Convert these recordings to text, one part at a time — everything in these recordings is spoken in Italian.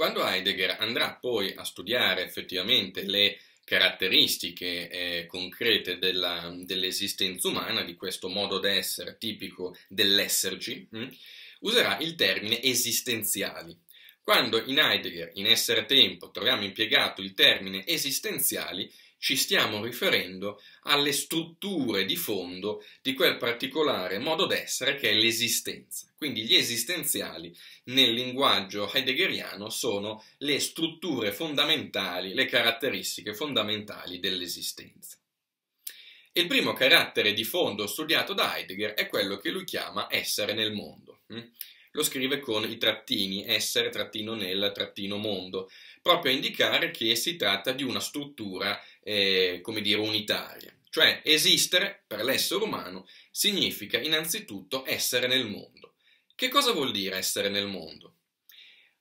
Quando Heidegger andrà poi a studiare effettivamente le caratteristiche eh, concrete dell'esistenza umana, di questo modo d'essere tipico dell'esserci, hm, userà il termine esistenziali. Quando in Heidegger, in Essere Tempo, troviamo impiegato il termine esistenziali, ci stiamo riferendo alle strutture di fondo di quel particolare modo d'essere che è l'esistenza. Quindi gli esistenziali nel linguaggio heideggeriano sono le strutture fondamentali, le caratteristiche fondamentali dell'esistenza. Il primo carattere di fondo studiato da Heidegger è quello che lui chiama essere nel mondo. Hm? Lo scrive con i trattini, essere, trattino nel, trattino mondo, proprio a indicare che si tratta di una struttura eh, come dire, unitaria. Cioè esistere per l'essere umano significa innanzitutto essere nel mondo. Che cosa vuol dire essere nel mondo?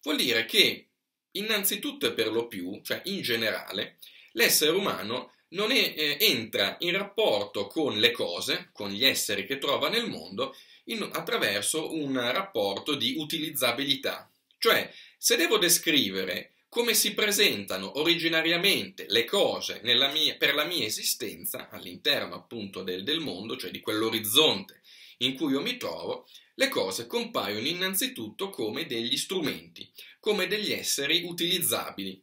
Vuol dire che innanzitutto e per lo più, cioè in generale, l'essere umano non è, eh, entra in rapporto con le cose, con gli esseri che trova nel mondo, in, attraverso un rapporto di utilizzabilità. Cioè, se devo descrivere come si presentano originariamente le cose mia, per la mia esistenza all'interno appunto del, del mondo, cioè di quell'orizzonte in cui io mi trovo, le cose compaiono innanzitutto come degli strumenti, come degli esseri utilizzabili.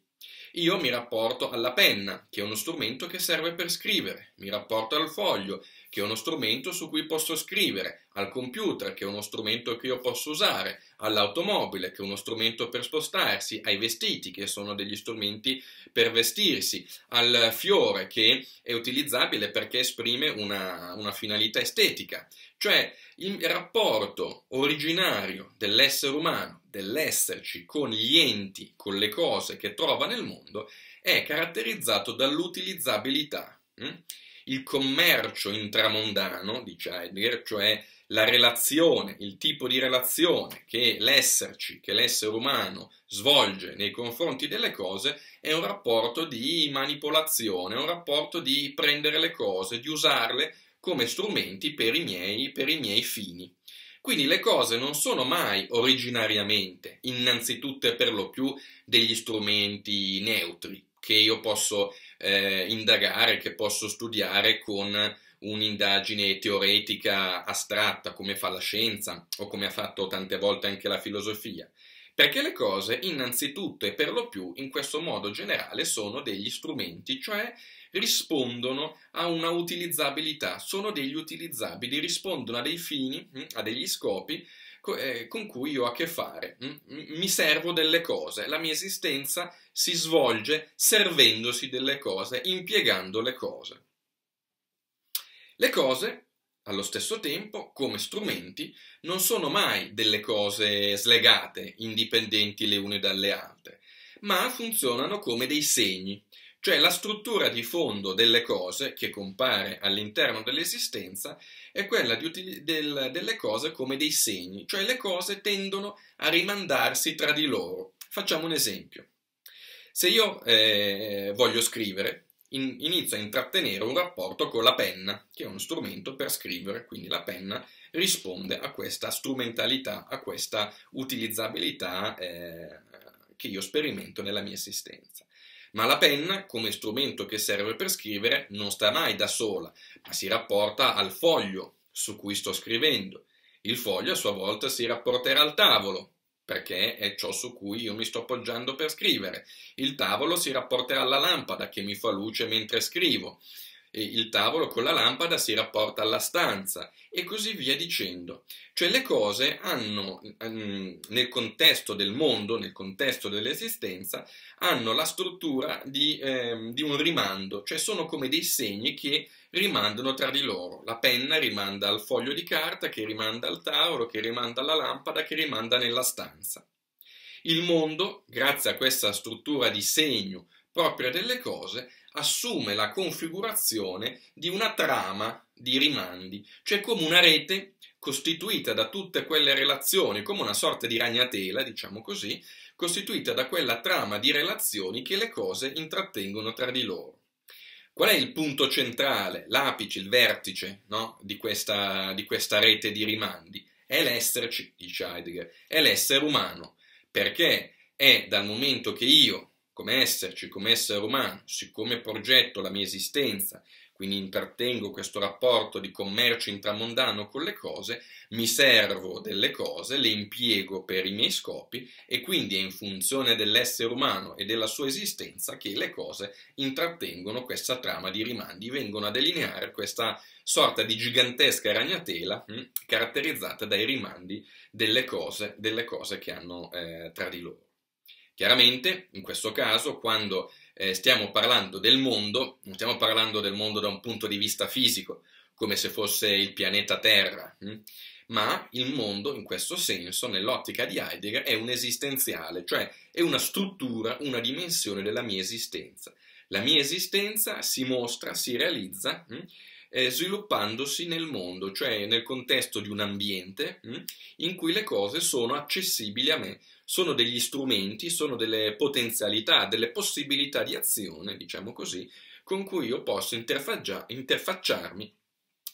Io mi rapporto alla penna, che è uno strumento che serve per scrivere, mi rapporto al foglio, che è uno strumento su cui posso scrivere, al computer, che è uno strumento che io posso usare, all'automobile, che è uno strumento per spostarsi, ai vestiti, che sono degli strumenti per vestirsi, al fiore, che è utilizzabile perché esprime una, una finalità estetica. Cioè il rapporto originario dell'essere umano, dell'esserci con gli enti, con le cose che trova nel mondo, è caratterizzato dall'utilizzabilità. Mm? il commercio intramondano di Heidegger, cioè la relazione, il tipo di relazione che l'esserci, che l'essere umano svolge nei confronti delle cose, è un rapporto di manipolazione, è un rapporto di prendere le cose, di usarle come strumenti per i miei, per i miei fini. Quindi le cose non sono mai originariamente, innanzitutto e per lo più, degli strumenti neutri, che io posso eh, indagare, che posso studiare con un'indagine teoretica astratta come fa la scienza o come ha fatto tante volte anche la filosofia. Perché le cose, innanzitutto e per lo più, in questo modo generale, sono degli strumenti, cioè rispondono a una utilizzabilità, sono degli utilizzabili, rispondono a dei fini, hm, a degli scopi eh, con cui ho a che fare. Mm? Mi servo delle cose, la mia esistenza si svolge servendosi delle cose, impiegando le cose. Le cose, allo stesso tempo, come strumenti, non sono mai delle cose slegate, indipendenti le une dalle altre, ma funzionano come dei segni, cioè la struttura di fondo delle cose che compare all'interno dell'esistenza è quella del, delle cose come dei segni, cioè le cose tendono a rimandarsi tra di loro. Facciamo un esempio. Se io eh, voglio scrivere, in, inizio a intrattenere un rapporto con la penna, che è uno strumento per scrivere, quindi la penna risponde a questa strumentalità, a questa utilizzabilità eh, che io sperimento nella mia esistenza. Ma la penna, come strumento che serve per scrivere, non sta mai da sola, ma si rapporta al foglio su cui sto scrivendo. Il foglio a sua volta si rapporterà al tavolo, perché è ciò su cui io mi sto appoggiando per scrivere. Il tavolo si rapporterà alla lampada che mi fa luce mentre scrivo il tavolo con la lampada si rapporta alla stanza e così via dicendo. Cioè le cose hanno, mm, nel contesto del mondo, nel contesto dell'esistenza, hanno la struttura di, eh, di un rimando, cioè sono come dei segni che rimandano tra di loro. La penna rimanda al foglio di carta, che rimanda al tavolo, che rimanda alla lampada, che rimanda nella stanza. Il mondo, grazie a questa struttura di segno propria delle cose, assume la configurazione di una trama di rimandi, cioè come una rete costituita da tutte quelle relazioni, come una sorta di ragnatela, diciamo così, costituita da quella trama di relazioni che le cose intrattengono tra di loro. Qual è il punto centrale, l'apice, il vertice no? di, questa, di questa rete di rimandi? È l'esserci, dice Heidegger, è l'essere umano, perché è dal momento che io come esserci, come essere umano, siccome progetto la mia esistenza, quindi intrattengo questo rapporto di commercio intramondano con le cose, mi servo delle cose, le impiego per i miei scopi e quindi è in funzione dell'essere umano e della sua esistenza che le cose intrattengono questa trama di rimandi, vengono a delineare questa sorta di gigantesca ragnatela mh, hm, caratterizzata dai rimandi delle cose, delle cose che hanno eh, tra di loro. Chiaramente, in questo caso, quando eh, stiamo parlando del mondo, non stiamo parlando del mondo da un punto di vista fisico, come se fosse il pianeta Terra, hm? ma il mondo, in questo senso, nell'ottica di Heidegger, è un esistenziale, cioè è una struttura, una dimensione della mia esistenza. La mia esistenza si mostra, si realizza hm? eh, sviluppandosi nel mondo, cioè nel contesto di un ambiente mh, mm, in cui le cose sono accessibili a me, sono degli strumenti, sono delle potenzialità, delle possibilità di azione, diciamo così, con cui io posso interfacciarmi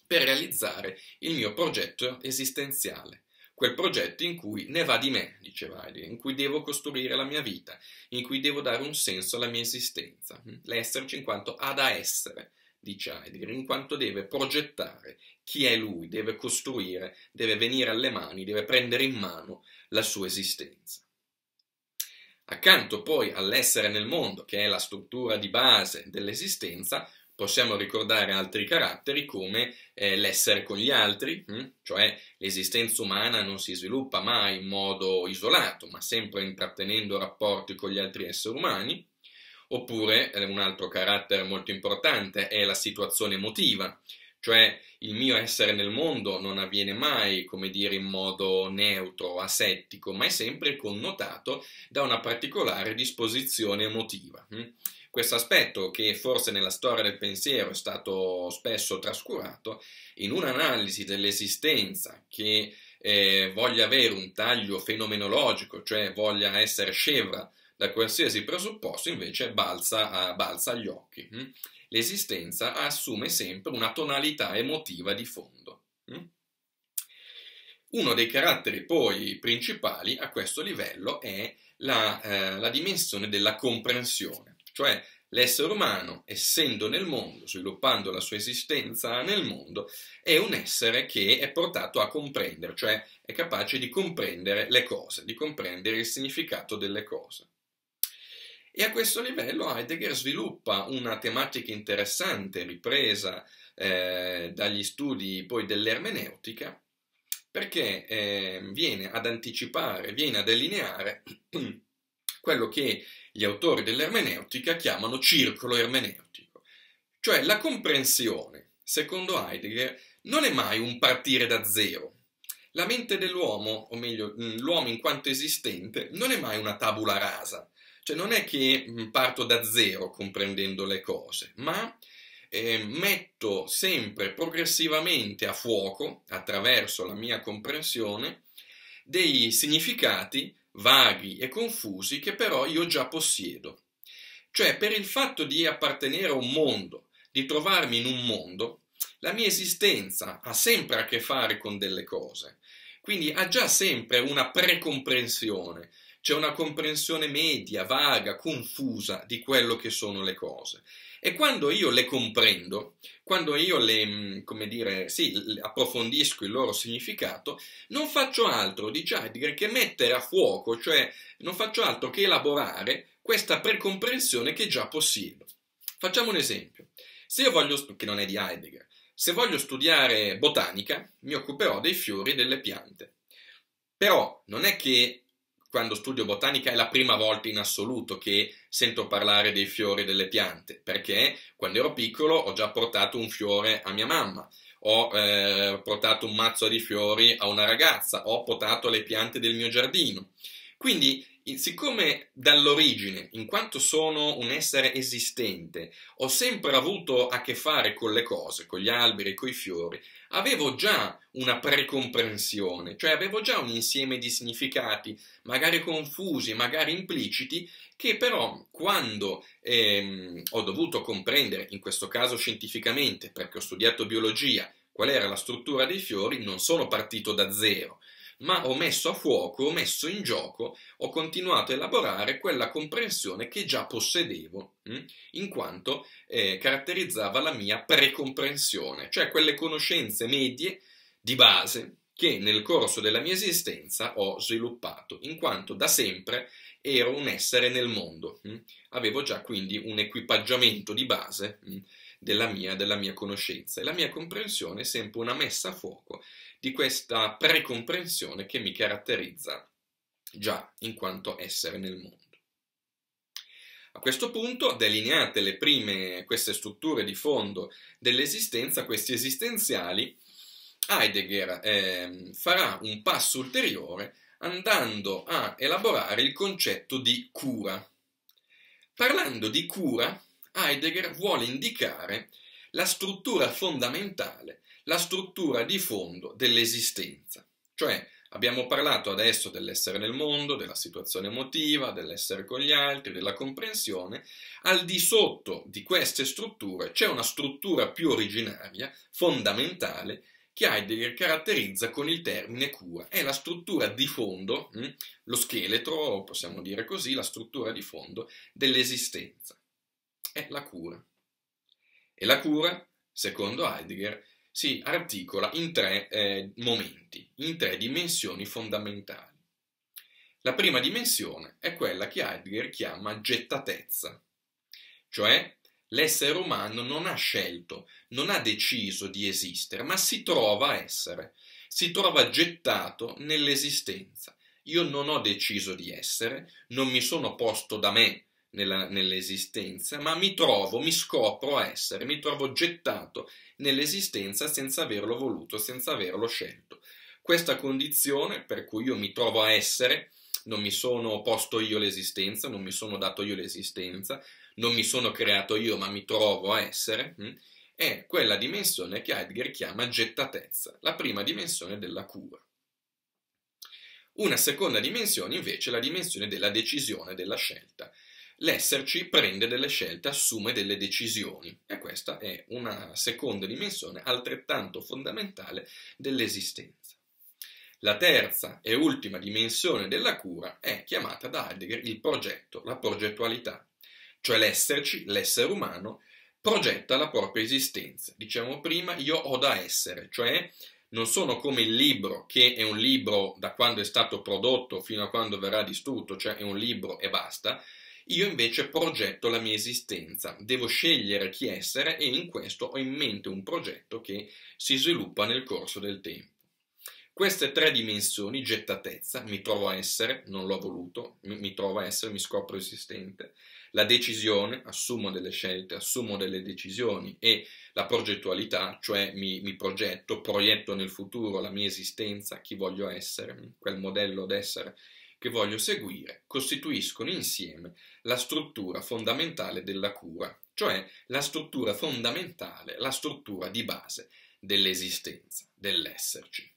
per realizzare il mio progetto esistenziale quel progetto in cui ne va di me, diceva Heidegger, in cui devo costruire la mia vita, in cui devo dare un senso alla mia esistenza, mm, l'esserci in quanto ha da essere, di Childing, in quanto deve progettare chi è lui, deve costruire, deve venire alle mani, deve prendere in mano la sua esistenza. Accanto poi all'essere nel mondo, che è la struttura di base dell'esistenza, possiamo ricordare altri caratteri come eh, l'essere con gli altri, hm? cioè l'esistenza umana non si sviluppa mai in modo isolato, ma sempre intrattenendo rapporti con gli altri esseri umani, Oppure eh, un altro carattere molto importante è la situazione emotiva, cioè il mio essere nel mondo non avviene mai, come dire, in modo neutro, asettico, ma è sempre connotato da una particolare disposizione emotiva. Hm? Questo aspetto, che forse nella storia del pensiero è stato spesso trascurato, in un'analisi dell'esistenza che eh, voglia avere un taglio fenomenologico, cioè voglia essere scevra da qualsiasi presupposto invece balza, balza agli occhi. Hm? L'esistenza assume sempre una tonalità emotiva di fondo. Hm? Uno dei caratteri poi principali a questo livello è la, eh, la dimensione della comprensione, cioè l'essere umano, essendo nel mondo, sviluppando la sua esistenza nel mondo, è un essere che è portato a comprendere, cioè è capace di comprendere le cose, di comprendere il significato delle cose. E a questo livello Heidegger sviluppa una tematica interessante, ripresa eh, dagli studi poi dell'ermeneutica, perché eh, viene ad anticipare, viene a delineare quello che gli autori dell'ermeneutica chiamano circolo ermeneutico, cioè la comprensione, secondo Heidegger, non è mai un partire da zero. La mente dell'uomo, o meglio mm, l'uomo in quanto esistente, non è mai una tabula rasa, cioè non è che parto da zero comprendendo le cose, ma eh, metto sempre progressivamente a fuoco, attraverso la mia comprensione, dei significati vaghi e confusi che però io già possiedo. Cioè per il fatto di appartenere a un mondo, di trovarmi in un mondo, la mia esistenza ha sempre a che fare con delle cose, quindi ha già sempre una precomprensione c'è una comprensione media, vaga, confusa di quello che sono le cose. E quando io le comprendo, quando io le, mm, come dire, sì, approfondisco il loro significato, non faccio altro di Heidegger ah, che mettere a fuoco, cioè non faccio altro che elaborare questa precomprensione che già possiedo. Facciamo un esempio. Se io voglio, che non è di Heidegger, se voglio studiare botanica, mi occuperò dei fiori e delle piante. Però non è che quando studio botanica è la prima volta in assoluto che sento parlare dei fiori delle piante, perché quando ero piccolo ho già portato un fiore a mia mamma, ho eh, portato un mazzo di fiori a una ragazza, ho potato le piante del mio giardino. Quindi siccome dall'origine, in quanto sono un essere esistente, ho sempre avuto a che fare con le cose, con gli alberi, con i fiori, avevo già una precomprensione, cioè avevo già un insieme di significati, magari confusi, magari impliciti, che però quando ehm, ho dovuto comprendere, in questo caso scientificamente, perché ho studiato biologia, qual era la struttura dei fiori, non sono partito da zero, ma ho messo a fuoco, ho messo in gioco, ho continuato a elaborare quella comprensione che già possedevo, mm? in quanto eh, caratterizzava la mia precomprensione, cioè quelle conoscenze medie di base che nel corso della mia esistenza ho sviluppato, in quanto da sempre ero un essere nel mondo, mm? avevo già quindi un equipaggiamento di base mm, della mia, della mia conoscenza e la mia comprensione è sempre una messa a fuoco di questa precomprensione che mi caratterizza già in quanto essere nel mondo. A questo punto, delineate le prime, queste strutture di fondo dell'esistenza, questi esistenziali, Heidegger eh, farà un passo ulteriore andando a elaborare il concetto di cura. Parlando di cura, Heidegger vuole indicare la struttura fondamentale la struttura di fondo dell'esistenza. Cioè abbiamo parlato adesso dell'essere nel mondo, della situazione emotiva, dell'essere con gli altri, della comprensione, al di sotto di queste strutture c'è una struttura più originaria, fondamentale, che Heidegger caratterizza con il termine cura. È la struttura di fondo, hm, lo scheletro, possiamo dire così, la struttura di fondo dell'esistenza. È la cura. E la cura, secondo Heidegger, si articola in tre eh, momenti, in tre dimensioni fondamentali. La prima dimensione è quella che Heidegger chiama gettatezza, cioè l'essere umano non ha scelto, non ha deciso di esistere, ma si trova a essere, si trova gettato nell'esistenza. Io non ho deciso di essere, non mi sono posto da me nella, nell'esistenza, ma mi trovo, mi scopro a essere, mi trovo gettato nell'esistenza senza averlo voluto, senza averlo scelto. Questa condizione per cui io mi trovo a essere, non mi sono posto io l'esistenza, non mi sono dato io l'esistenza, non mi sono creato io, ma mi trovo a essere, hm, è quella dimensione che Heidegger chiama gettatezza, la prima dimensione della cura. Una seconda dimensione invece è la dimensione della decisione, della scelta l'esserci prende delle scelte, assume delle decisioni e questa è una seconda dimensione altrettanto fondamentale dell'esistenza. La terza e ultima dimensione della cura è chiamata da Heidegger il progetto, la progettualità, cioè l'esserci, l'essere umano, progetta la propria esistenza. Diciamo prima io ho da essere, cioè non sono come il libro che è un libro da quando è stato prodotto fino a quando verrà distrutto, cioè è un libro e basta, io invece progetto la mia esistenza, devo scegliere chi essere e in questo ho in mente un progetto che si sviluppa nel corso del tempo. Queste tre dimensioni, gettatezza, mi trovo a essere, non l'ho voluto, mi, mi trovo a essere, mi scopro esistente, la decisione, assumo delle scelte, assumo delle decisioni e la progettualità, cioè mi, mi progetto, proietto nel futuro la mia esistenza, chi voglio essere, quel modello d'essere che voglio seguire costituiscono insieme la struttura fondamentale della cura, cioè la struttura fondamentale, la struttura di base dell'esistenza, dell'esserci.